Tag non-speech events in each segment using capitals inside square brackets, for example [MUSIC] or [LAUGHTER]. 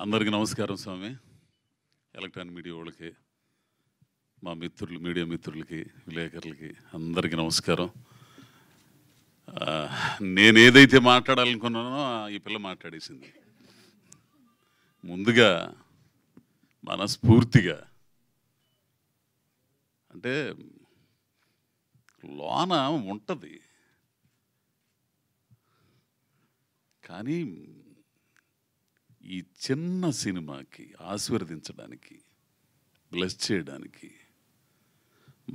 అందరికీ నమస్కారం స్వామి electronic media వాళ్ళకి మా మిత్రులు మీడియా మిత్రులకి విలేకరులకి అందరికీ నమస్కారం నేను ఏదైతే మాట్లాడాలనుకున్నానో ఈ పిల్ల మాట్లాడేసింది ముందుగా మనస్ఫూర్తిగా అంటే లోన ఉంటుంది కానీ ఈ చిన్న సినిమాకి ఆశీర్వదించడానికి బ్లెస్ చేయడానికి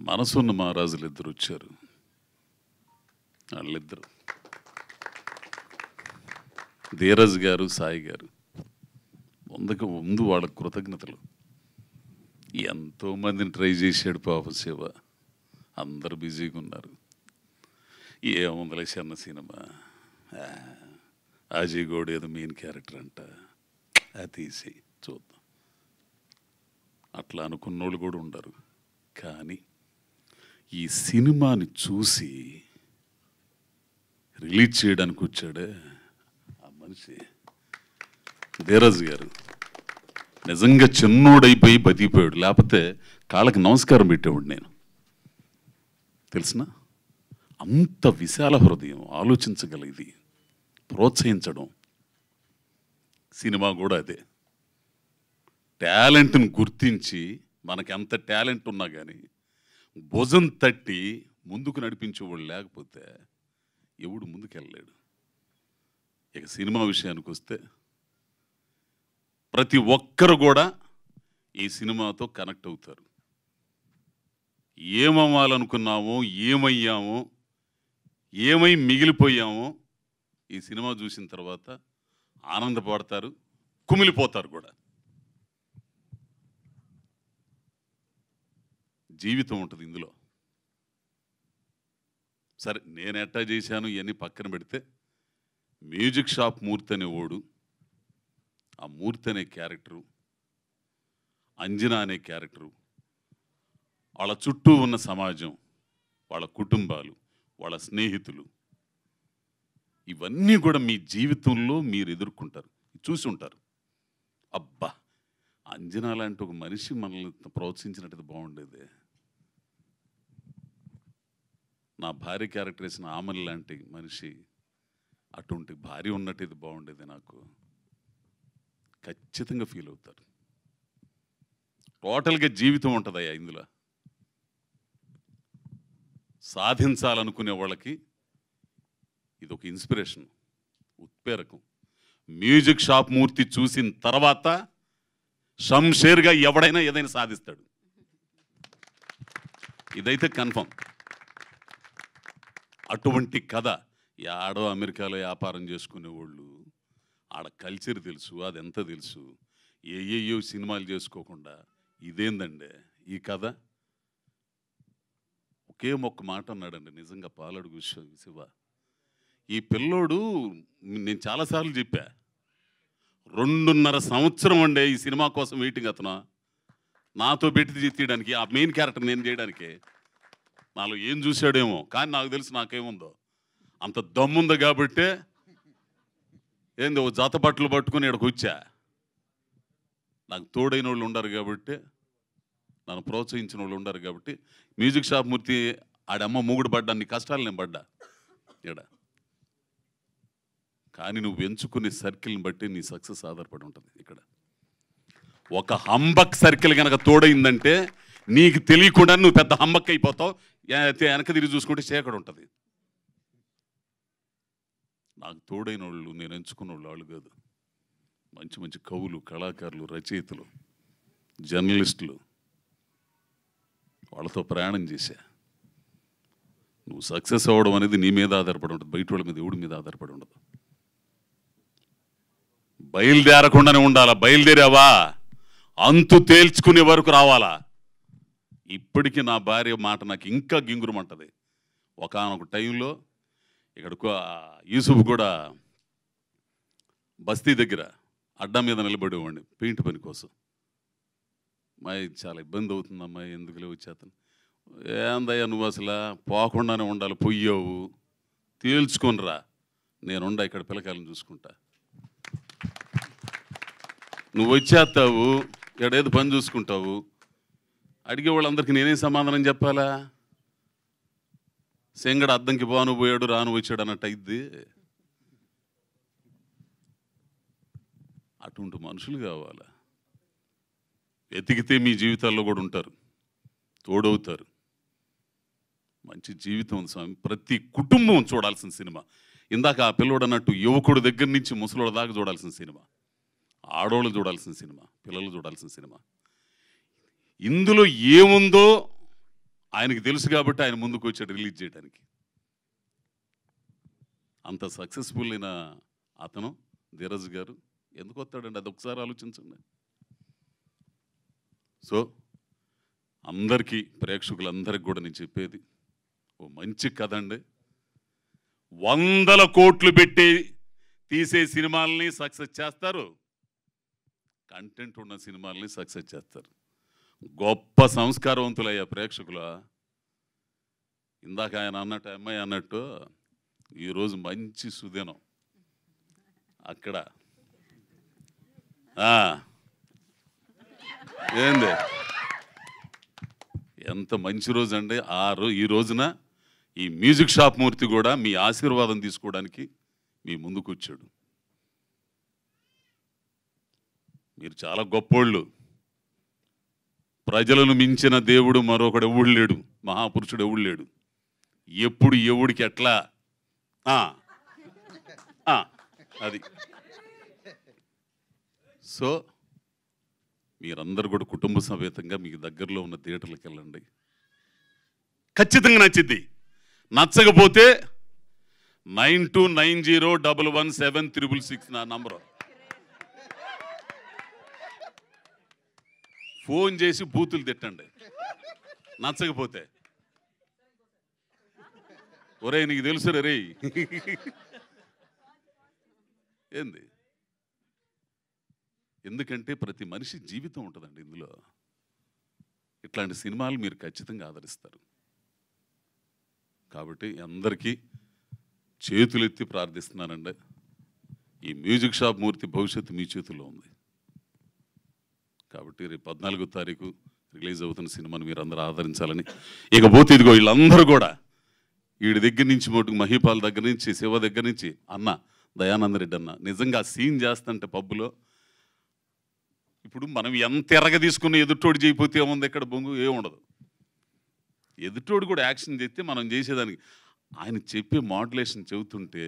మనసున్న మహారాజులు ఇద్దరు వచ్చారు వాళ్ళిద్దరు ధీరజ్ గారు సాయి గారు ముందుకు ముందు వాళ్ళ కృతజ్ఞతలు ఎంతోమందిని ట్రై చేశాడు పాప శివ అందరు బిజీగా ఉన్నారు ఏముందలే చిన్న సినిమా అజయ్ గౌడ్ ఏదో మెయిన్ క్యారెక్టర్ అంట తీసి చూద్దాం అట్లా అనుకున్న వాళ్ళు కూడా ఉండరు కానీ ఈ సినిమాని చూసి రిలీజ్ చేయడానికి వచ్చాడే ఆ మనిషి ధీరజ్ గారు నిజంగా చిన్నోడైపోయి బతికిపోయాడు లేకపోతే కాళ్ళకి నమస్కారం పెట్టేవాడు నేను తెలిసిన అంత విశాల హృదయం ఆలోచించగలిగింది ప్రోత్సహించడం సినిమా కూడా అదే టాలెంట్ను గుర్తించి మనకు ఎంత టాలెంట్ ఉన్నా కానీ భుజం తట్టి ముందుకు నడిపించేవాళ్ళు లేకపోతే ఎవడు ముందుకెళ్ళలేడు ఇక సినిమా విషయానికి వస్తే ప్రతి ఒక్కరు కూడా ఈ సినిమాతో కనెక్ట్ అవుతారు ఏమవ్వాలనుకున్నామో ఏమయ్యామో ఏమై మిగిలిపోయామో ఈ సినిమా చూసిన తర్వాత ఆనందపడతారు కుమిలిపోతారు కూడా జీవితం ఉంటుంది ఇందులో సరే నేను ఎట్టా చేశాను ఇవన్నీ పక్కన పెడితే మ్యూజిక్ షాప్ మూర్తి అనే ఓడు ఆ మూర్తి అనే క్యారెక్టరు అంజనా అనే క్యారెక్టరు వాళ్ళ చుట్టూ ఉన్న సమాజం వాళ్ళ కుటుంబాలు వాళ్ళ స్నేహితులు ఇవన్నీ కూడా మీ జీవితంలో మీరు ఎదుర్కొంటారు చూసి ఉంటారు అబ్బా అంజనా లాంటి ఒక మనిషి మనల్ని ప్రోత్సహించినట్టు బాగుండేది నా భార్య క్యారెక్టర్ వేసిన ఆమెల్ లాంటి మనిషి అటువంటి భార్య ఉన్నట్టు బాగుండేది నాకు ఖచ్చితంగా ఫీల్ అవుతారు టోటల్గా జీవితం ఉంటుందయ్యా ఇందులో సాధించాలనుకునే వాళ్ళకి ఇది ఒక ఇన్స్పిరేషన్ ఉత్ప్రేరకం మ్యూజిక్ షాప్ మూర్తి చూసిన తర్వాత షంషేర్గా ఎవడైనా ఏదైనా సాధిస్తాడు ఇదైతే కన్ఫర్మ్ అటువంటి కథ ఆడో అమెరికాలో వ్యాపారం చేసుకునేవాళ్ళు ఆడ కల్చర్ తెలుసు అదెంత తెలుసు ఏ ఏ సినిమాలు చేసుకోకుండా ఇదేందండి ఈ కథ ఒకే మొక్క మాట అన్నాడండి నిజంగా పాలడుగు శివ ఈ పిల్లోడు నేను చాలాసార్లు చెప్పా రెండున్నర సంవత్సరం ఉండే ఈ సినిమా కోసం వెయిటింగ్ అతను నాతో పెట్టి తీయడానికి ఆ మెయిన్ క్యారెక్టర్ నేను చేయడానికి నాలో ఏం చూశాడేమో కానీ నాకు తెలిసి నాకేముందో అంత దమ్ముంది కాబట్టి ఏంది ఓ జాత బట్టలు పట్టుకుని ఇక్కడికి వచ్చా నాకు తోడైన వాళ్ళు ఉండరు కాబట్టి నన్ను ప్రోత్సహించిన వాళ్ళు ఉండరు కాబట్టి మ్యూజిక్ షాప్ మూర్తి ఆడమ్మ మూగుడు పడ్డా నీ కష్టాలు నేను పడ్డా ఇక్కడ కానీ నువ్వు ఎంచుకునే సర్కిల్ని బట్టి నీ సక్సెస్ ఆధారపడి ఉంటుంది ఇక్కడ ఒక హంబక్ సర్కిల్ కనుక తోడైందంటే నీకు తెలియకుండా నువ్వు పెద్ద హంబక్ అయిపోతావు వెనక తిరిగి చూసుకుంటే చేయకడ ఉంటుంది నాకు తోడైన వాళ్ళు నేను ఎంచుకున్న వాళ్ళు వాళ్ళు కాదు మంచి మంచి కవులు కళాకారులు రచయితలు జర్నలిస్టులు వాళ్ళతో ప్రయాణం చేశా నువ్వు సక్సెస్ అవ్వడం అనేది నీ మీద ఆధారపడి ఉంటుంది బయట వాళ్ళ మీద ఎవడి మీద ఆధారపడి ఉండదు బయలుదేరకుండానే ఉండాలా బయలుదేరావా అంతు తేల్చుకునే వరకు రావాలా ఇప్పటికీ నా భార్య మాట నాకు ఇంకా గింగురమంటది ఒకనొక టైంలో ఇక్కడ యూసుఫ్ కూడా బస్తీ దగ్గర అడ్డం మీద నిలబడేవాడిని పెయింట్ పని కోసం అమ్మాయి చాలా ఇబ్బంది అవుతుంది అమ్మాయి లేవు చేతను ఏందయ్యా నువ్వు అసలు పోకుండానే ఉండాలి పొయ్యావు రా నేనుండా ఇక్కడ పిల్లకాయలను చూసుకుంటా నువ్వు వచ్చేస్తావు ఎడేది పని చూసుకుంటావు అడిగే వాళ్ళందరికీ నేనేం సమాధానం చెప్పాలా సింగడు అద్దంకి బాను పోయాడు రాను వచ్చాడు అన్నట్టు అయింది అటువంటి మనుషులు కావాలా ఎతికితే మీ జీవితాల్లో కూడా ఉంటారు తోడవుతారు మంచి జీవితం స్వామి ప్రతి కుటుంబం చూడాల్సిన సినిమా ఇందాక ఆ పిల్లోడు అన్నట్టు యువకుడు దగ్గర నుంచి ముసలోడు దాకా చూడాల్సిన సినిమా ఆడోళ్ళు చూడాల్సిన సినిమా పిల్లలు చూడాల్సిన సినిమా ఇందులో ఏముందో ఆయనకి తెలుసు కాబట్టి ఆయన ముందుకు వచ్చాడు రిలీజ్ చేయడానికి అంత సక్సెస్ఫుల్ అయిన అతను ధీరజ్ గారు ఎందుకు వస్తాడండి అది ఒకసారి ఆలోచించండి సో అందరికీ ప్రేక్షకులందరికీ కూడా నేను చెప్పేది ఓ మంచి కథ అండి వందల కోట్లు పెట్టి తీసే సినిమాల్ని సక్సెస్ చేస్తారు కంటెంట్ ఉన్న సినిమాల్ని సక్సెస్ చేస్తారు గొప్ప సంస్కారవంతులయ్యా ప్రేక్షకుల ఇందాక ఆయన అన్నట్టు అమ్మాయి అన్నట్టు ఈరోజు మంచి సుదినం అక్కడ ఏంది ఎంత మంచి రోజు అండి ఆ రో ఈ రోజున ఈ మ్యూజిక్ షాప్ మూర్తి కూడా మీ ఆశీర్వాదం తీసుకోవడానికి మీ ముందుకు వచ్చాడు మీరు చాలా గొప్పోళ్ళు ప్రజలను మించిన దేవుడు మరొకడు ఎవడు లేడు మహాపురుషుడు ఎవడు లేడు ఎప్పుడు ఎవడికి ఎట్లా అది సో మీరందరూ కూడా కుటుంబ సమేతంగా మీకు దగ్గరలో ఉన్న థియేటర్లకు వెళ్ళండి ఖచ్చితంగా నచ్చింది నచ్చకపోతే nine two nine zero double one seven triple six నా నంబరు ఫోన్ చేసి బూతులు తిట్టండి నచ్చకపోతే ఒరే నీకు తెలుసు రే ఏంది ఎందుకంటే ప్రతి మనిషి జీవితం ఉంటుందండి ఇందులో ఇట్లాంటి సినిమాలు మీరు ఖచ్చితంగా ఆదరిస్తారు కాబట్టి అందరికీ చేతులెత్తి ప్రార్థిస్తున్నానండి ఈ మ్యూజిక్ షాప్ మూర్తి భవిష్యత్తు మీ చేతుల్లో ఉంది కాబట్టి రేపు పద్నాలుగో తారీఖు రిలీజ్ అవుతున్న సినిమాను మీరు అందరూ ఆదరించాలని ఇకపోతే ఇదిగో వీళ్ళందరూ కూడా వీడి దగ్గర నుంచి మటుకు మహిపాల్ దగ్గర నుంచి శివ దగ్గర నుంచి అన్న దయానంద రెడ్డి అన్న నిజంగా సీన్ చేస్తుంటే పబ్బులో ఇప్పుడు మనం ఎంత ఎరగ తీసుకుని ఎదుటోడు చేయకపోతే ఏముంది ఇక్కడ బొంగు ఏముండదు ఎదుటోడు కూడా యాక్షన్ చేస్తే మనం చేసేదానికి ఆయన చెప్పే మాడ్యులేషన్ చెబుతుంటే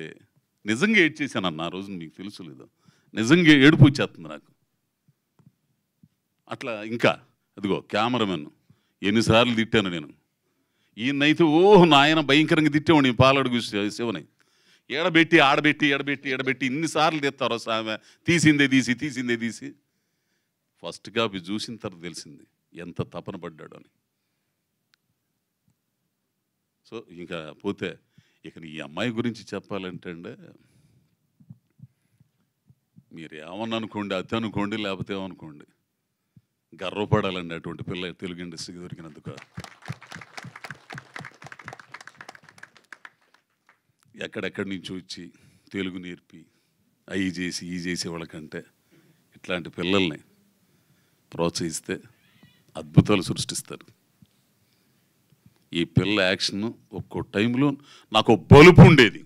నిజంగా ఏడ్ చేశానన్న ఆ రోజు మీకు తెలుసు లేదు నిజంగా ఏడుపు వచ్చేస్తుంది నాకు అట్లా ఇంకా అదిగో కెమెరామెన్ ఎన్నిసార్లు తిట్టాను నేను ఈయనైతే ఓహ్ నాయన భయంకరంగా తిట్టేవాడు పాలడుగు శివని ఎడబెట్టి ఆడబెట్టి ఎడబెట్టి ఎడబెట్టి ఇన్నిసార్లు తెస్తారో సామె తీసిందే తీసి తీసిందే తీసి ఫస్ట్ కాపీ చూసిన తర్వాత తెలిసింది ఎంత తపన పడ్డాడు అని సో ఇంకా పోతే ఇక ఈ అమ్మాయి గురించి చెప్పాలంటే మీరు ఏమన్నా అనుకోండి అతనుకోండి అనుకోండి లేకపోతే ఏమనుకోండి గర్వపడాలండి అటువంటి పిల్ల తెలుగు ఇండస్ట్రీకి దొరికినందుకు ఎక్కడెక్కడి నుంచి వచ్చి తెలుగు నేర్పి అవి చేసి ఈ చేసే వాళ్ళకంటే ఇట్లాంటి పిల్లల్ని ప్రోత్సహిస్తే అద్భుతాలు సృష్టిస్తారు ఈ పిల్ల యాక్షన్ ఒక్కో టైంలో నాకు బలుపు ఉండేది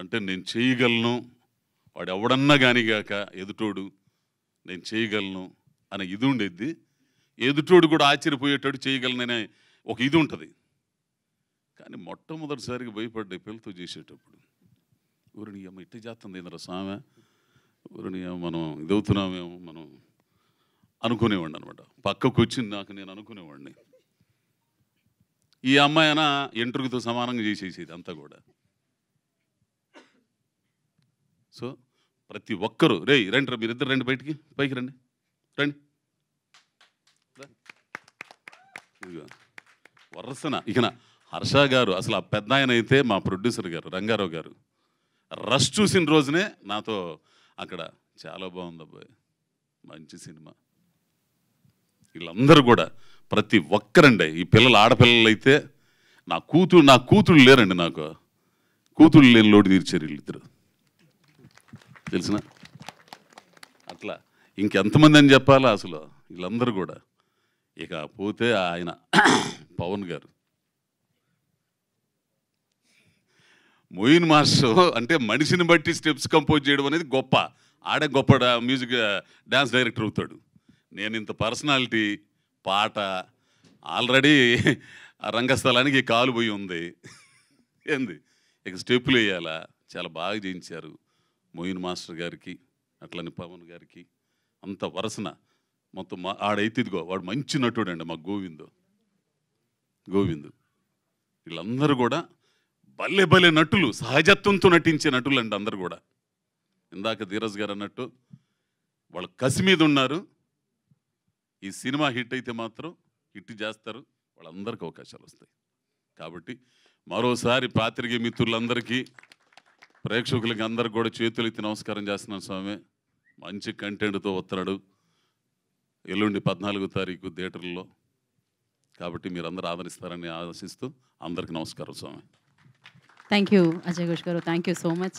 అంటే నేను చేయగలను వాడు ఎవడన్నా కానిగాక ఎదుటోడు నేను చేయగలను అనే ఇది ఉండేది ఎదుటోడు కూడా ఆశ్చర్యపోయేటట్టు చేయగలననే ఒక ఇది ఉంటుంది కానీ మొట్టమొదటిసారిగా భయపడ్డ పిల్లతో చేసేటప్పుడు ఊరిని అమ్మ ఇట్ట చేస్తుంది ఇంద్ర సామె ఊరిని మనం ఇదవుతున్నామేమో మనం అనుకునేవాడిని అనమాట పక్కకు వచ్చింది నాకు నేను అనుకునేవాడిని ఈ అమ్మాయి అయినా ఎంట్రుకతో సమానంగా చేసేసేది అంతా కూడా సో ప్రతి ఒక్కరూ రే రండి మీరు ఇద్దరు రండి బయటికి పైకి రండి రండి వరసన ఇకన హర్ష గారు అసలు ఆ పెద్ద ఆయన అయితే మా ప్రొడ్యూసర్ గారు రంగారావు గారు రష్ చూసిన రోజునే నాతో అక్కడ చాలా బాగుంది అబ్బాయి మంచి సినిమా వీళ్ళందరూ కూడా ప్రతి ఒక్కరండి ఈ పిల్లలు ఆడపిల్లలు అయితే నా కూతురు నా కూతురు లేరండి నాకు కూతురు లేని లోటు తీర్చారు వీళ్ళిద్దరు తెలిసిన ఇంకెంతమంది అని చెప్పాలా అసలు వీళ్ళందరూ కూడా ఇక పోతే ఆయన [COUGHS] పవన్ గారు మోయిన్ మాస్టర్ అంటే మనిషిని బట్టి స్టెప్స్ కంపోజ్ చేయడం అనేది గొప్ప ఆడే గొప్ప మ్యూజిక్ డ్యాన్స్ డైరెక్టర్ అవుతాడు నేను ఇంత పర్సనాలిటీ పాట ఆల్రెడీ రంగస్థలానికి కాలు పోయి ఉంది ఏంది ఇక స్టెప్పులు వేయాలా చాలా బాగా చేయించారు మోయిన్ మాస్టర్ గారికి అట్లని పవన్ గారికి అంత వరసన మొత్తం మా ఆడైతే ఇదిగో వాడు మంచి నటుడు అండి మా గోవిందు గోవిందు వీళ్ళందరూ కూడా భలే భలే నటులు సహజత్వంతో నటించే నటులు అండి అందరు కూడా ఇందాక ధీరజ్ గారు అన్నట్టు వాళ్ళు కసి మీద ఉన్నారు ఈ సినిమా హిట్ అయితే మాత్రం హిట్ చేస్తారు వాళ్ళందరికీ అవకాశాలు వస్తాయి కాబట్టి మరోసారి పాత్రికే మిత్రులందరికీ ప్రేక్షకులకి అందరికి కూడా చేతులెత్తి నమస్కారం చేస్తున్నాను స్వామి మంచి కంటెంట్తో వస్తున్నాడు ఎల్లుండి పద్నాలుగో తారీఖు థియేటర్లో కాబట్టి మీరు అందరూ ఆదరిస్తారని ఆశిస్తూ అందరికీ నమస్కారం స్వామి థ్యాంక్ యూ అజయ్ ఘోష్ గారు థ్యాంక్ యూ సో మచ్